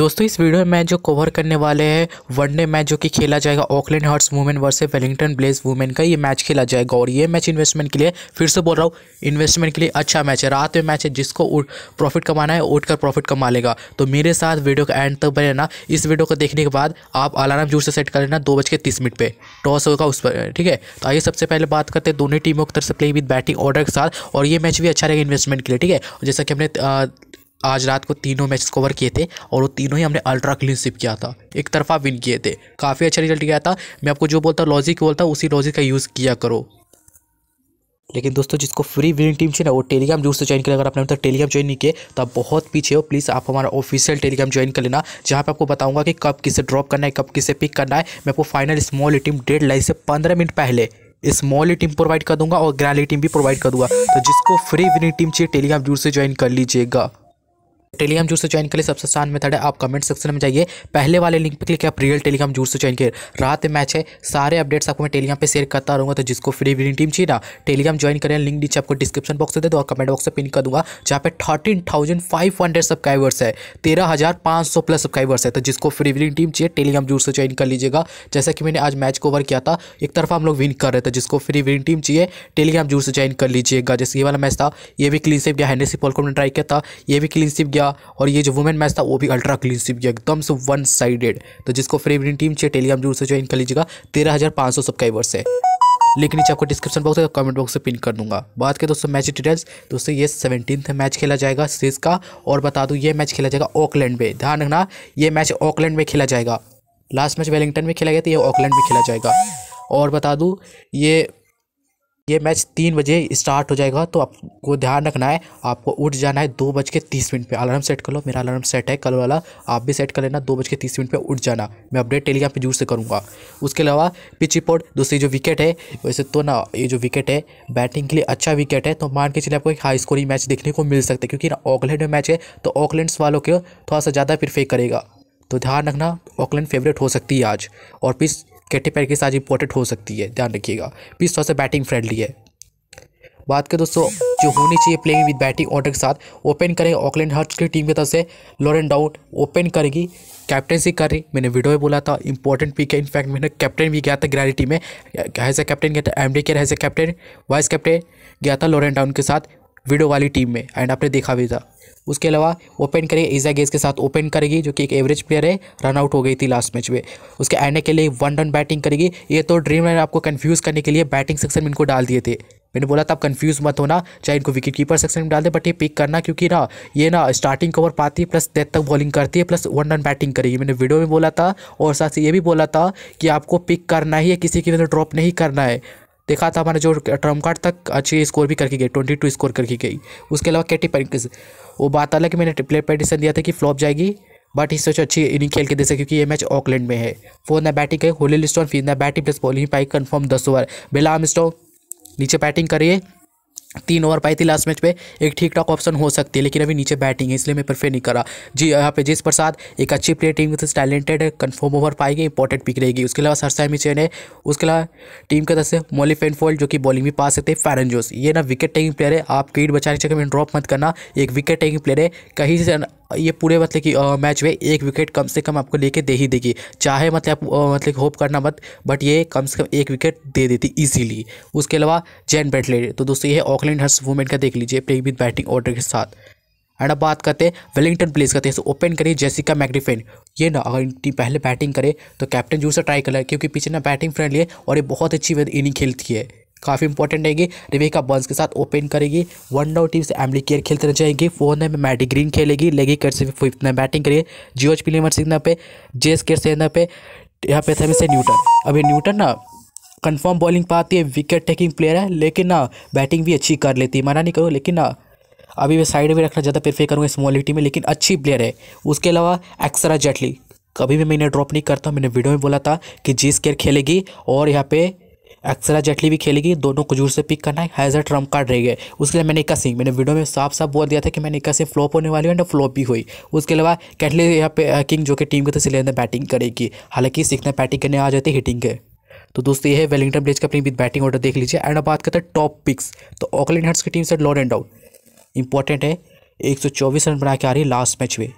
दोस्तों इस वीडियो में मैं जो कवर करने वाले हैं वनडे मैच जो कि खेला जाएगा Auckland Hearts women versus Wellington Blaze women का ये मैच खेला जाएगा और ये मैच इन्वेस्टमेंट के लिए फिर से बोल रहा हूँ इन्वेस्टमेंट के लिए अच्छा मैच है रात में मैच है जिसको प्रॉफिट कमाना है उठ कर प्रॉफिट कमा लेगा तो मेरे साथ वीडियो का एंड तक बने ना इस वीडियो को देखने के बाद आप अलार्म जोर से सेट कर लेना दो बज के तीस मिनट पर टॉस होगा उस पर ठीक है तो आइए सबसे पहले बात करते हैं दोनों टीमों की तरफ से प्ले विद बैटिंग ऑर्डर के साथ और ये मैच भी अच्छा रहेगा इन्वेस्टमेंट के लिए ठीक है जैसा कि हमने आज रात को तीनों मैच कवर किए थे और वो तीनों ही हमने अल्ट्रा क्लीन स्विप किया था एक तरफा विन किए थे काफ़ी अच्छा रिजल्ट गया था मैं आपको जो बोलता लॉजिक बोलता उसी लॉजिक का यूज़ किया करो लेकिन दोस्तों जिसको फ्री विनिंग टीम चाहिए ना वो टेलीग्राम जरूर से ज्वाइन करें अगर आपने तो टेलीग्राम ज्वाइन नहीं किए तो आप बहुत पीछे हो प्लीज़ आप हमारा ऑफिशियल टेलीग्राम ज्वाइन कर लेना जहाँ पे आपको बताऊंगा कि कब किसे ड्रॉप करना है कब किसे पिक करना है मैं आपको final small team deadline से पंद्रह मिनट पहले स्मॉल टीम प्रोवाइड कर दूंगा और ग्रैंड टीम भी प्रोवाइड कर दूंगा तो जिसको फ्री विनिंग टीम चाहिए टेलीग्राम जरूर से ज्वाइन कर लीजिएगा टेलीग्राम जूर से ज्वाइन लिए सबसे आसान मेथड है आप कमेंट सेक्शन में जाइए पहले वाले लिंक पर क्लिक आप रियल टेलीग्राम जूर से ज्वाइन करिए रात मैच है सारे अपडेट्स आपको मैं टेलीग्राम पे शेयर करता रहूँगा तो जिसको फ्री विनिंग टीम चाहिए ना टेलीग्राम ज्वाइन करें लिंक नीचे आपको डिस्क्रिप्शन बॉक्स दे दो और कमेंट बॉक्स से पिन कर दूंगा जहाँ पे thirteen thousand five hundred subscribers है तेरह हज़ार पाँच सौ प्लस सब्सक्राइबर्स है तो जिसको फ्री विनिंग टीम चाहिए टेलीग्राम जूर से ज्वाइन कर लीजिएगा जैसा कि मैंने आज मैच को ओवर किया था एक तरफा हम लोग विन कर रहे थे जिसको फ्री विनिंग टीम चाहिए टेलीग्राम जूर से ज्वाइन कर लीजिएगा जैसे ये वाला मैच था ये भी क्लीन सिप गया हैनेसी पॉल को ट्राई किया था ये भी क्लीन गया किया और ये जो वुमेन मैच था वो भी अल्ट्रा क्लीन स्वीप किया एकदम से वन साइडेड तो जिसको फेवरेट टीम चाहिए टेलीग्राम जरूर से ज्वाइन कर लीजिएगा तेरह हज़ार पाँच सौ सब्सक्राइबर्स है लिंक नीचे आपको डिस्क्रिप्शन बॉक्स और कमेंट बॉक्स से पिन कर दूंगा बात करें दोस्तों मैच डिटेल्स दोस्तों ये सेवनटीन मैच खेला जाएगा सीरीज का और बता दूँ ये मैच खेला जाएगा ऑकलैंड में ध्यान रखना ये मैच ऑकलैंड में खेला जाएगा लास्ट मैच वेलिंगटन में खेला गया था ये ऑकलैंड में खेला जाएगा और बता दूँ ये ये मैच तीन बजे स्टार्ट हो जाएगा तो आपको ध्यान रखना है आपको उठ जाना है दो बज के तीस मिनट पर अलार्म सेट कर लो मेरा अलार्म सेट है कल वाला आप भी सेट कर लेना दो बज के तीस मिनट पर उठ जाना मैं अपडेट टेलीग्राम पे जरूर से करूँगा उसके अलावा पिच रिपोर्ट दूसरी जो विकेट है वैसे तो ना ये जो विकेट है बैटिंग के लिए अच्छा विकेट है तो मान के चलिए आपको एक हाई स्कोरिंग मैच देखने को मिल सकता है क्योंकि ना ऑकलैंड में मैच है तो ऑकलैंड्स वालों को थोड़ा सा ज़्यादा प्रिफेक करेगा तो ध्यान रखना ऑकलैंड फेवरेट हो सकती है आज और पिच कैटी पैर के साथ इंपॉर्टेंट हो सकती है ध्यान रखिएगा पिच थोड़ा सा बैटिंग फ्रेंडली है बात करें दोस्तों जो होनी चाहिए प्लेइंग विद बैटिंग ऑर्डर के साथ ओपन करेंगे ऑकलैंड हर्ट्स की टीम की तरफ से लॉरेन डाउन ओपन करेगी कैप्टनसी कर रही मैंने वीडियो में बोला था इंपॉर्टेंट पिक है इनफैक्ट मैंने कैप्टन भी गया था ग्रैरी टीम में एज ए कैप्टन गया था एम डी के as a captain vice captain गया था लॉरेन डाउन के साथ वीडियो वाली टीम में एंड आपने देखा भी था उसके अलावा ओपन करेगी ईजा गेज के साथ ओपन करेगी जो कि एक एवरेज प्लेयर है रन आउट हो गई थी लास्ट मैच में उसके आने के लिए वन रन बैटिंग करेगी ये तो ड्रीम रन आपको कन्फ्यूज़ करने के लिए बैटिंग सेक्शन में इनको डाल दिए थे मैंने बोला था आप कन्फ्यूज मत होना चाहे इनको विकेट कीपर सेक्शन में डाल दे बट ये पिक करना क्योंकि ना ये ना स्टार्टिंग कवर पाती है प्लस डेथ तक बॉलिंग करती है प्लस वन रन बैटिंग करेगी मैंने वीडियो में बोला था और साथ ही ये भी बोला था कि आपको पिक करना ही है किसी की वजह ड्रॉप नहीं करना है देखा था हमारे जो ट्रम्प कार्ड तक अच्छी स्कोर भी करके गई ट्वेंटी टू स्कोर करके गई उसके अलावा कैटी पैंकिस वो बात अलग मैंने ट्रिपल पेडिसन दिया था कि फ्लॉप जाएगी बट इस अच्छी इनिंग खेल के दे सकते क्योंकि ये मैच ऑकलैंड में है फोर न बैटिंग है होली ऑन फिर ना बैटिंग प्लस बॉलिंग पाई कन्फर्म दस ओवर बेला आम नीचे बैटिंग करिए तीन ओवर पाई थी लास्ट मैच पे एक ठीक ठाक ऑप्शन हो सकती है लेकिन अभी नीचे बैटिंग है इसलिए मैं प्रेफर नहीं करा जी यहाँ पे जिस प्रसाद एक अच्छी प्लेयर टीम से टैलेंटेड है कन्फर्म ओवर पाएगी इंपॉर्टेंट पिक रहेगी उसके अलावा सरसा मिचेन है उसके अलावा टीम के तरफ से मोली फेनफोल्ड जो कि बॉलिंग भी पा सकते हैं फैरन जोस ये ना विकेट टेकिंग प्लेयर है आप क्रीड बचाने के ड्रॉप मत करना एक विकेट टेकिंग प्लेयर है कहीं से ये पूरे मतलब कि मैच में एक विकेट कम से कम आपको लेके दे ही देगी चाहे मतलब आप मतलब होप करना मत बट ये कम से कम एक विकेट दे देती ईजीली उसके अलावा जैन बैटले तो दोस्तों ये ऑकलैंड हर्स वूमेन का देख लीजिए प्ले विद बैटिंग ऑर्डर के साथ एंड अब बात करते हैं वेलिंगटन प्लेस करते हैं तो ओपन करिए जेसिका मैग्रीफेन ये ना अगर टीम पहले बैटिंग करे तो कैप्टन जरूर से ट्राई कर क्योंकि पीछे ना बैटिंग फ्रेंडली है और ये बहुत अच्छी इनिंग खेलती है काफ़ी इंपॉर्टेंट रहेंगे रिवेका बॉन्स के साथ ओपन करेगी वन डाउन टीम से एमली केयर खेलते रह जाएंगे फोर में मैडी ग्रीन खेलेगी लेगी कर से फिफ्थ में बैटिंग करिए जियोज पिलियमर सिंह पे जेस केयर सेना पे यहाँ पे था से न्यूटन अभी न्यूटन ना कंफर्म बॉलिंग पाती है विकेट टेकिंग प्लेयर है लेकिन ना बैटिंग भी अच्छी कर लेती है मना नहीं करो लेकिन ना अभी मैं साइड में रखना ज़्यादा प्रेफर करूँगा स्मॉल टीम में लेकिन अच्छी प्लेयर है उसके अलावा एक्सरा जेटली कभी भी मैं इन्हें ड्रॉप नहीं करता मैंने वीडियो में बोला था कि जी केयर खेलेगी और यहाँ पे अक्षरा जेटली भी खेलेगी दोनों को जोर से पिक करना है हैज़र ट्रम्प कार्ड रह गए उसके लिए मैंने इक्का सिंह मैंने वीडियो में साफ साफ बोल दिया था कि मैंने इक्का सिंह फ्लॉप होने वाली है एंड फ्लॉप भी हुई उसके अलावा कैटली यहाँ पे किंग जो कि टीम के तो सिलेंदर बैटिंग करेगी हालांकि सिख बैटिंग करने आ जाती हिटिंग के तो दोस्तों ये है वेलिंगटन ब्लेज का अपनी विद बैटिंग ऑर्डर देख लीजिए एंड अब बात करते हैं टॉप पिक्स तो ऑकलैंड हट्स की टीम से लॉर एंड आउट इंपॉर्टेंट है चौबीस रन बना के आ रही है लास्ट मैच में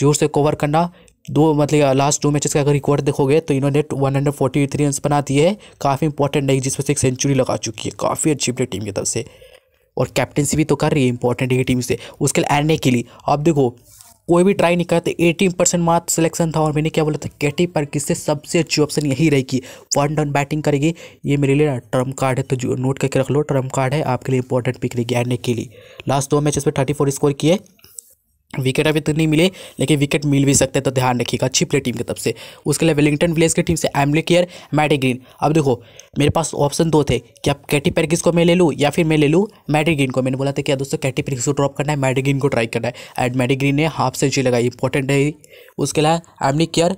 जोर से कवर करना दो मतलब लास्ट टू मैचेस का अगर रिकॉर्ड देखोगे तो इन्होंने one hundred forty three run बना दिए है काफ़ी इंपॉर्टेंट है जिसमें से एक सेंचुरी लगा चुकी है काफ़ी अच्छी प्ले टीम की तरफ से और कैप्टनसी भी तो कर रही है इंपॉर्टेंट है टीम से उसके लिए आने के लिए अब देखो कोई भी ट्राई नहीं करते एटीन परसेंट मात्र सिलेक्शन था और मैंने क्या बोला था कैटी पर किससे सबसे अच्छी ऑप्शन यही रहेगी वन डाउन बैटिंग करेगी ये मेरे लिए ट्रम कार्ड है तो जो नोट करके रख लो ट्रम कार्ड है आपके लिए इंपॉर्टेंट पिक रहेगी आने के लिए लास्ट दो मैचेस पर थर्टी फोर स्कोर किए विकेट अभी तक तो नहीं मिले लेकिन विकेट मिल भी सकते हैं तो ध्यान रखिएगा अच्छी प्ले टीम की तरफ से उसके लिए वेलिंगटन विलेज की टीम से एमले केयर मैडी ग्रीन अब देखो मेरे पास ऑप्शन दो थे कि आप कैटी पैरगिस को मैं ले लूँ या फिर मैं ले लूँ मैडी ग्रीन को मैंने बोला था क्या दोस्तों कैटी पैरगिस को ड्रॉप करना है मैडी ग्रीन को ट्राई करना है एंड मैडी ग्रीन ने हाफ सेंचुरी लगाई इंपॉर्टेंट है उसके लिए Amelia Kerr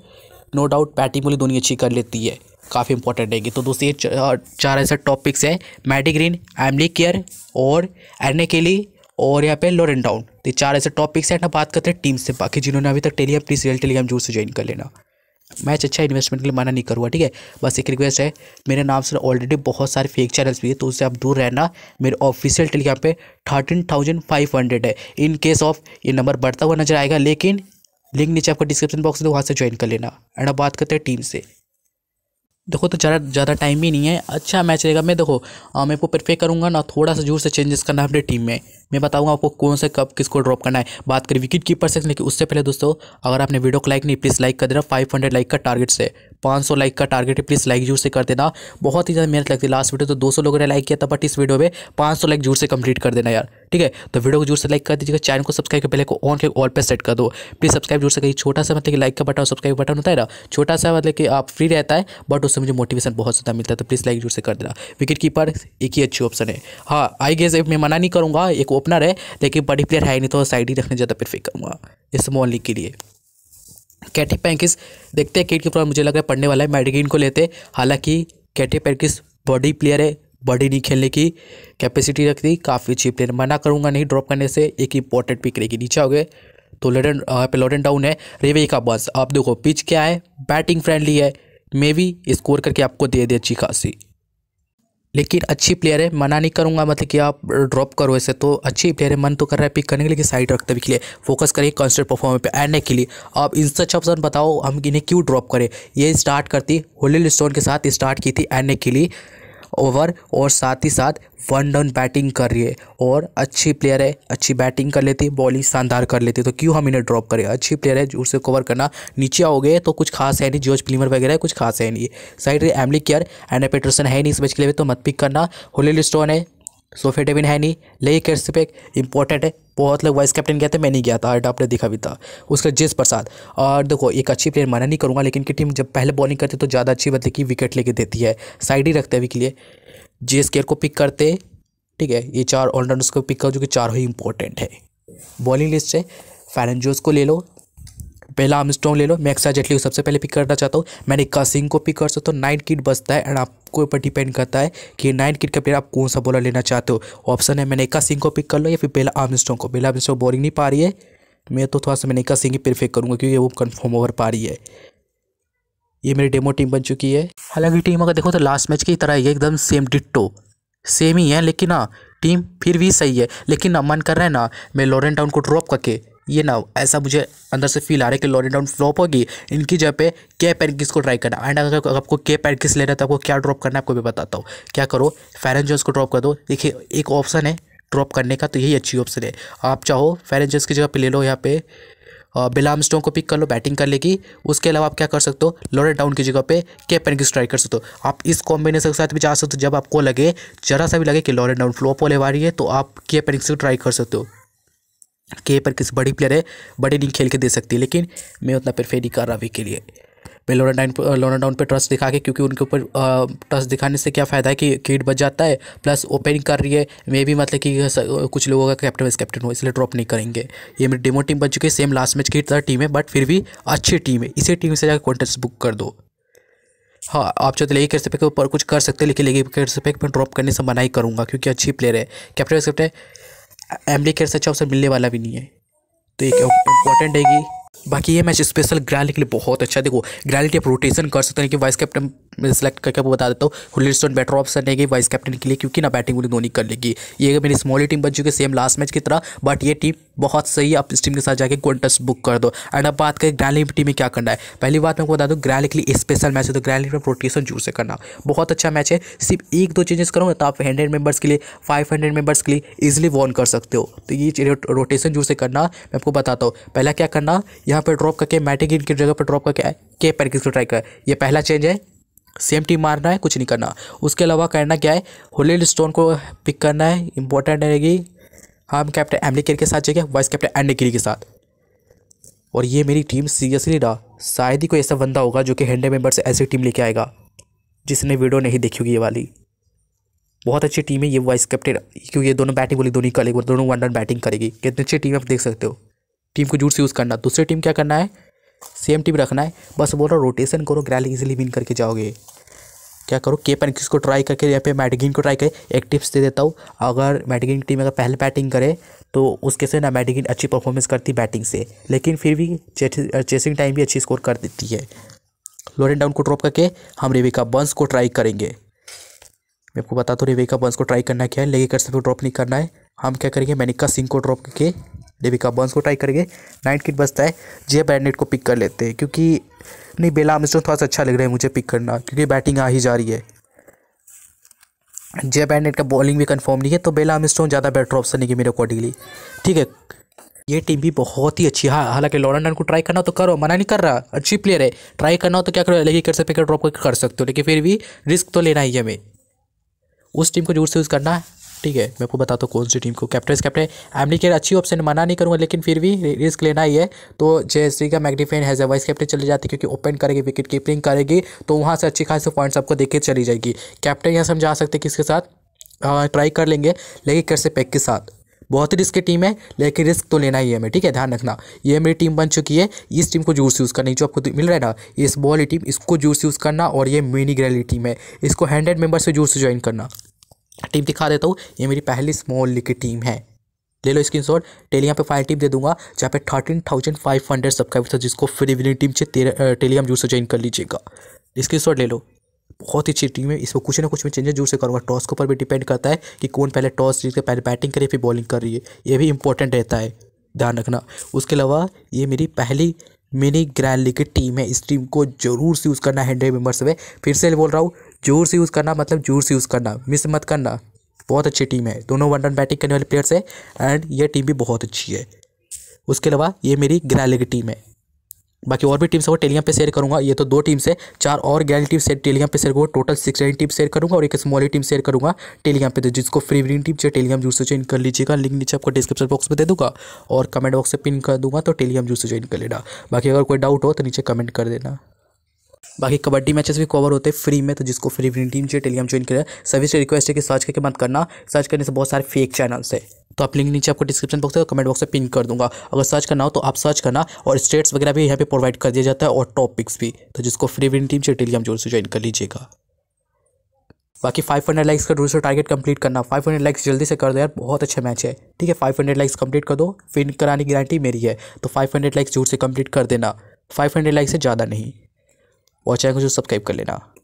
no doubt batting वाली दोनों अच्छी कर लेती है काफ़ी इंपॉर्टेंट रहेगी तो दोस्तों ये चार ऐसे टॉपिक्स हैं मैडी ग्रीन एमली केयर और एरने के लिए और यहाँ पे लोर एंड डाउन तो चार ऐसे टॉपिक्स हैं ना बात करते हैं टीम से बाकी जिन्होंने अभी तक टेलीग्राम प्लीज़ रियल टेलीग्राम जरूर से ज्वाइन कर लेना मैच अच्छा इन्वेस्टमेंट के लिए माना नहीं करूँगा ठीक है बस एक रिक्वेस्ट है मेरे नाम से ऑलरेडी बहुत सारे फेक चैनल्स भी है तो उससे आप दूर रहना मेरे ऑफिशियल टेलीग्राम पे थर्टीन थाउजेंड फाइव हंड्रेड है इन केस ऑफ ये नंबर बढ़ता हुआ नजर आएगा लेकिन लिंक नीचे आपका डिस्क्रिप्शन बॉक्स में वहाँ से ज्वाइन कर लेना एंड अब बात करते हैं टीम से देखो तो ज़्यादा ज़्यादा टाइम भी नहीं है अच्छा मैच रहेगा मैं देखो मैं इसको परफेक्ट करूँगा ना थोड़ा सा जोर से चेंजेस करना अपने टीम में मैं बताऊँगा आपको कौन से कब किसको ड्रॉप करना है बात करें विकेट कीपर से लेकिन उससे पहले दोस्तों अगर आपने वीडियो को लाइक नहीं प्लीज़ लाइक कर देना फाइव हंड्रेड लाइक का टारगेट से 500 सौ लाइक का टारगेट है प्लीज़ लाइक जोर से कर देना बहुत ही ज़्यादा मेहनत लगती है लास्ट वीडियो तो दो सौ लोगों ने लाइक किया था बट इस वीडियो में पाँच सौ लाइक जोर से कंप्लीट कर देना यार ठीक है तो वीडियो को जोर से लाइक कर दीजिएगा चैनल को सब्सक्राइब कर पहले को ऑन के ऑल पर सेट कर दो प्लीज़ सब्सक्राइब जोर से करिए छोटा सा मतलब कि लाइक का बटन सब्सक्राइब बटन होता है ना छोटा सा मतलब कि आप फ्री रहता है बट उससे मुझे मोटिवेशन बहुत ज़्यादा मिलता है तो प्लीज़ लाइक जोर से कर देना विकेट कीपर एक ही अच्छी ऑप्शन है हाँ आई गेस मैं मना नहीं करूँगा एक ओपनर है लेकिन बड़ी प्लेयर है नहीं तो साइड ही रखने ज़्यादा प्रेफर करूँगा इस मॉल लीग के लिए कैटी पैंकिस देखते हैं किट के ऊपर मुझे लग रहा है पढ़ने वाला है मेडिगिन को लेते हालांकि कैटी पैंकिस बॉडी प्लेयर है बॉडी नहीं खेलने की कैपेसिटी रखती काफ़ी अच्छी प्लेयर मना करूँगा नहीं ड्रॉप करने से एक इंपॉर्टेंट पिक रहेगी नीचे हो गए तो लोडन यहाँ पे लोडन डाउन है रेवे का बस आप देखो पिच क्या है बैटिंग फ्रेंडली है मे भी स्कोर करके आपको दे दे अच्छी खासी लेकिन अच्छी प्लेयर है मना नहीं करूँगा मतलब कि आप ड्रॉप करो ऐसे तो अच्छी प्लेयर है मन तो कर रहा है पिक करने के लिए साइड रखते भी के लिए फोकस करिए कॉन्स्टेंट परफॉर्मेंस पे आने के लिए आप इन सच ऑप्शन बताओ हम इन्हें क्यों ड्रॉप करें ये स्टार्ट करती होली स्टोन के साथ स्टार्ट की थी आने के लिए ओवर और साथ ही साथ वन डाउन बैटिंग कर रही है और अच्छी प्लेयर है अच्छी बैटिंग कर लेती है बॉलिंग शानदार कर लेती है तो क्यों हम इन्हें ड्रॉप करें अच्छी प्लेयर है उसे कवर करना नीचे हो गए तो कुछ खास है नहीं जॉर्ज प्लीमर वगैरह कुछ खास है नहीं side Amelia Kerr and Patterson है नहीं इस बच के लिए तो मत पिक करना होली स्टोन है सोफेटेबिन है नहीं ले कैसे इंपॉर्टेंट है बहुत लोग वाइस कैप्टन गया था मैं नहीं गया था हर्ट आपने दिखा भी था उसका जिस प्रसाद और देखो एक अच्छी प्लेयर माना नहीं करूँगा लेकिन की टीम जब पहले बॉलिंग करती तो ज़्यादा अच्छी बदले कि विकेट लेके देती है साइड ही रखते अभी के लिए जे को पिक करते ठीक है ये चार ऑलराउंडर्स को पिक करो जो कि चार ही इंपॉर्टेंट है बॉलिंग लिस्ट से फैरन जोस को ले लो पहला आम स्ट्रॉन्ग ले लो मैं एक्सा जेटली को सबसे पहले पिक करना चाहता हूँ मैंने कसिंग को पिक कर सकता हूँ नाइन किट बचता है एंड आपको ऊपर डिपेंड करता है कि नाइन किट का प्लेयर आप कौन सा बॉलर लेना चाहते हो ऑप्शन है मैंने एक्का सिंह को पिक कर लो या फिर पहला आम स्ट्रॉन्ग को पहला आम स्ट्रॉन्ग बॉलिंग नहीं पा रही है मैं तो थोड़ा सा मैंने एक्का सिंह ही प्रिफेक्ट करूँगा क्योंकि वो कन्फर्म ओवर पा रही है ये मेरी डेमो टीम बन चुकी है हालांकि टीम अगर देखो तो लास्ट मैच की तरह ही है एकदम सेम डिट्टो सेम ही है लेकिन हाँ टीम फिर भी सही है लेकिन ना हाँ, मन कर रहा है ना मैं लॉरेंट टाउन को ड्रॉप करके ये ना ऐसा मुझे अंदर से फील आ रहा है कि लॉरी डाउन फ्लॉप होगी इनकी जगह पे के पैनकिस को ट्राई करना एंड अगर आपको के पैनकिस लेना है तो आपको क्या ड्रॉप करना है आपको भी बताता हूँ क्या करो एंड जोन्स को ड्रॉप कर दो देखिए एक ऑप्शन है ड्रॉप करने का तो यही अच्छी ऑप्शन है आप चाहो एंड जोन्स की जगह पर ले लो यहाँ पे बिलाम स्टोन को पिक कर लो बैटिंग कर लेगी उसके अलावा आप क्या कर सकते हो लोरे डाउन की जगह पे पेन की स्ट्राइक कर सकते हो आप इस कॉम्बिनेशन के साथ भी जा सकते हो जब आपको लगे जरा सा भी लगे कि लोरे डाउन फ्लॉप होने वाली है तो आप के कैपन की ट्राई कर सकते हो के पर किसी बड़ी प्लेयर है बड़ी लीग खेल के दे सकती है लेकिन मैं उतना प्रेफर नहीं कर रहा अभी के लिए मैं लोना लोनाडाउन पर ट्रस्ट दिखा के क्योंकि उनके ऊपर ट्रस्ट दिखाने से क्या फ़ायदा है कि किट बच जाता है प्लस ओपनिंग कर रही है मे भी मतलब कि कुछ लोगों का कैप्टन वाइस कैप्टन हो इसलिए ड्रॉप नहीं करेंगे ये मेरी डेमो टीम बन चुकी है सेम लास्ट मैच की तरह टीम है बट फिर भी अच्छी टीम है इसी टीम से जाकर कॉन्टेस्ट बुक कर दो हाँ आप चाहते लेगी कैसे पे ऊपर कुछ कर सकते हैं लेकिन लेगी कैसे सकते मैं ड्रॉप करने से मना ही करूँगा क्योंकि अच्छी प्लेयर है captain vice captain Amelia Kerr से अच्छा अवसर मिलने वाला भी नहीं है तो एक इंपॉर्टेंट है कि बाकी ये मैच स्पेशल ग्रैली के लिए बहुत अच्छा देखो ग्रैली आप रोटेशन कर सकते हैं कि वाइस कैप्टन सिलेक्ट करके आपको बता देता हूँ हुलियर स्टोन बेटर ऑप्शन रहेगी वाइस कैप्टन के लिए क्योंकि ना बैटिंग बोलिंग धोनी कर लेगी ये मेरी स्मॉल टीम बन चुकी है सेम लास्ट मैच की तरह बट ये टीम बहुत सही आप इस टीम के साथ जाके कॉन्टेस्ट बुक कर दो एंड अब बात करें ग्रैंड लीग टीम में क्या करना है पहली बात मैं बता दूँ ग्रैंड के लिए स्पेशल मैच है तो ग्रैंड लीग में रोटेशन जोर से करना बहुत अच्छा मैच है सिर्फ एक दो चेंजेस करूँगा तो आप हंड्रेड मेंबर्स के लिए फाइव हंड्रेड मेंबर्स के लिए इजिली वॉन कर सकते हो तो ये रोटेशन जोर से करना मैं आपको बताता हूँ पहला क्या करना यहाँ पर ड्रॉप करके मैटिंग इनकी जगह पर ड्रॉप करके के पैर किसको ट्राई कर ये पहला चेंज है सेम टीम मारना है कुछ नहीं करना उसके अलावा करना क्या है होलील स्टोन को पिक करना है इंपॉर्टेंट रहेगी हाँ, हम कैप्टन एमलिकेर के साथ जाएंगे वाइस कैप्टन एंडिकेरी के साथ और ये मेरी टीम सीरियसली रहा शायद ही कोई ऐसा बंदा होगा जो कि हंडे मेंबर से ऐसी टीम लेके आएगा जिसने वीडियो नहीं देखी होगी ये वाली बहुत अच्छी टीम है ये वाइस कैप्टन क्योंकि ये दोनों बैटिंग बोली दोनों करेगी दोनों वन रन बैटिंग करेगी कितनी अच्छी टीम आप देख सकते हो टीम को जोर से यूज़ करना दूसरी टीम क्या करना है सेम टीम रखना है बस बोल रहा रोटेशन करो ग्रैली इजिली विन करके जाओगे क्या करो के किस को ट्राई करके या फिर मैडगिन को ट्राई करें एक टिप्स दे देता हूँ अगर मैडगिन टीम अगर पहले बैटिंग करे तो उसके से ना मैडगिन अच्छी परफॉर्मेंस करती बैटिंग से लेकिन फिर भी चेसिंग टाइम भी अच्छी स्कोर कर देती है लोरेन डाउन को ड्रॉप करके हम रेविका बंस को ट्राई करेंगे मैं आपको बता दूँ रेविका बंस को ट्राई तो करना क्या है लेकिन कर सबको ड्रॉप नहीं करना है हम क्या करेंगे मैनिका सिंह को ड्रॉप करके डेविका बर्न्स को ट्राई करके नाइट किट बचता है जे बैडनेट को पिक कर लेते हैं क्योंकि नहीं बेला आमस्ट्रॉन्ग थोड़ा सा अच्छा लग रहा है मुझे पिक करना क्योंकि बैटिंग आ ही जा रही है जे बैडनेट का बॉलिंग भी कन्फर्म नहीं है तो बेला आमस्ट्रॉन्ग ज़्यादा बेटर ऑप्शन है कि मेरे अकॉर्डिंगली ठीक है ये टीम भी बहुत ही अच्छी है हाँ हालांकि डन को ट्राई करना तो करो मना नहीं कर रहा अच्छी प्लेयर है ट्राई करना हो तो क्या करो लेकिन कर सकते ड्रॉप कर सकते हो लेकिन फिर भी रिस्क तो लेना ही है हमें उस टीम को जोर से यूज़ करना है ठीक है मैं आपको बताता हूँ कौन सी टीम को कैप्टन इस कैप्टन एमडी अच्छी ऑप्शन मना नहीं करूँगा लेकिन फिर भी रिस्क लेना ही है तो जयश्री का मैग्नीफेन हैज़ वाइस कैप्टन चली जाती क्योंकि ओपन करेगी विकेट कीपिंग करेगी तो वहाँ से अच्छी खासी पॉइंट्स आपको देखे चली जाएगी कैप्टन यहाँ समझा सकते किसके साथ ट्राई कर लेंगे लेकिन कैसे पैक के साथ बहुत ही रिस्क टीम है लेकिन रिस्क तो लेना ही है हमें ठीक है ध्यान रखना ये मेरी टीम बन चुकी है इस टीम को जोर से यूज़ करना जो आपको मिल रहा है ना इस बॉल टीम इसको जोर से यूज़ करना और ये मिनी ग्रैली टीम है इसको हंड्रेड मेंबर से जोर से ज्वाइन करना टीम दिखा देता हूँ ये मेरी पहली स्मॉल लिख की टीम है ले लो स्क्रीन शॉट टेलीग्राम पे फाइव टीम दे दूंगा जहाँ पे thirteen thousand five hundred subscriber था जिसको फ्री विनिंग टीम से टेलीग्राम जूर से ज्वाइन कर लीजिएगा स्क्रीन शॉट ले लो बहुत ही अच्छी टीम है इसमें कुछ ना कुछ मैं चेंजेस जरूर से करूँगा टॉस के ऊपर भी डिपेंड करता है कि कौन पहले टॉस जीत के पहले बैटिंग करिए फिर बॉलिंग कर रही है ये भी इंपॉर्टेंट रहता है ध्यान रखना उसके अलावा ये मेरी पहली मिनी ग्रैंड लीग की टीम है इस टीम को जरूर से यूज़ करना है हंड्रेड मेंबर्स में फिर से बोल रहा हूँ जोर से यूज़ करना मतलब जोर से यूज़ करना मिस मत करना बहुत अच्छी टीम है दोनों वन रन बैटिंग करने वाले प्लेयर्स है एंड ये टीम भी बहुत अच्छी है उसके अलावा ये मेरी ग्रैली की टीम है बाकी और भी टीम्स को टेलीग्राम पे शेयर करूँगा ये तो दो टीम्स है चार और ग्रैली टीम शेयर टेलीग्राम पे शेयर करूँगा total six nine team share करूँगा और एक स्मॉली टीम शेयर करूँगा टेलीग्राम पे तो जिसको फ्री विनिंग टीम चाहिए टेलीग्राम जूस से ज्वाइन कर लीजिएगा लिंक नीचे आपको डिस्क्रिप्शन बॉक्स में दे दूँगा और कमेंट बॉक्स से पिन कर दूँगा तो टेलीग्राम जूस से ज्वाइन कर लेना बाकी अगर कोई डाउट हो तो नीचे कमेंट कर देना बाकी कबड्डी मैचेस भी कवर होते हैं फ्री में तो जिसको फ्री फ्री टीम चाहिए टेलीग्राम ज्वाइन करें सभी से रिक्वेस्ट है कि सर्च करके मत करना सर्च करने से बहुत सारे फेक चैनल्स है तो आप लिंक नीचे आपको डिस्क्रिप्शन बॉक्स है और कमेंट बॉक्स में पिन कर दूंगा अगर सर्च करना हो तो आप सर्च करना और स्टेट्स वगैरह भी यहाँ पे प्रोवाइड कर दिया जाता है और टॉपिक्स भी तो जिसको फ्री विन टीम चाहिए टेलीग्राम जोर से ज्वाइन कर लीजिएगा बाकी 500 लाइक्स का दूसरा टारगेट कंप्लीट करना 500 लाइक्स जल्दी से कर दो यार बहुत अच्छा मैच है ठीक है 500 लाइक्स कंप्लीट कर दो फिन कराने की गारंटी मेरी है तो 500 लाइक्स जोर से कंप्लीट कर देना 500 लाइक्स से ज़्यादा नहीं और चैनल को जो सब्सक्राइब कर लेना